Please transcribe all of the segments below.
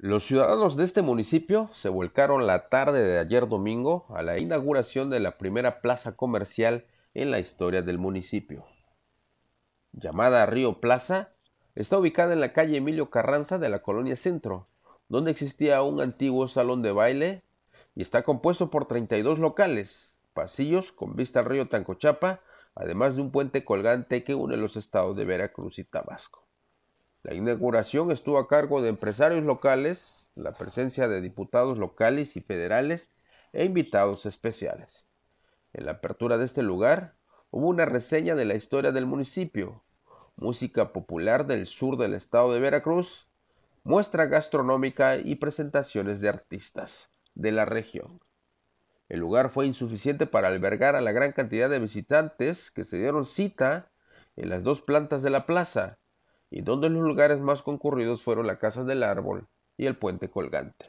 Los ciudadanos de este municipio se volcaron la tarde de ayer domingo a la inauguración de la primera plaza comercial en la historia del municipio. Llamada Río Plaza, está ubicada en la calle Emilio Carranza de la colonia Centro, donde existía un antiguo salón de baile y está compuesto por 32 locales, pasillos con vista al río Tancochapa, además de un puente colgante que une los estados de Veracruz y Tabasco. La inauguración estuvo a cargo de empresarios locales, la presencia de diputados locales y federales e invitados especiales. En la apertura de este lugar hubo una reseña de la historia del municipio, música popular del sur del estado de Veracruz, muestra gastronómica y presentaciones de artistas de la región. El lugar fue insuficiente para albergar a la gran cantidad de visitantes que se dieron cita en las dos plantas de la plaza, y donde los lugares más concurridos fueron la Casa del Árbol y el Puente Colgante.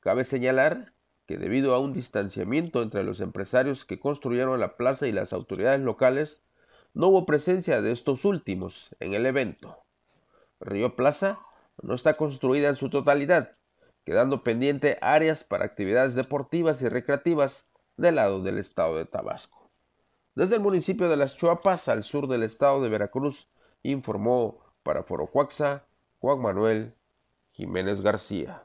Cabe señalar que debido a un distanciamiento entre los empresarios que construyeron la plaza y las autoridades locales, no hubo presencia de estos últimos en el evento. Río Plaza no está construida en su totalidad, quedando pendiente áreas para actividades deportivas y recreativas del lado del estado de Tabasco. Desde el municipio de Las Chuapas al sur del estado de Veracruz informó para Foro Forocuaxa Juan Manuel Jiménez García.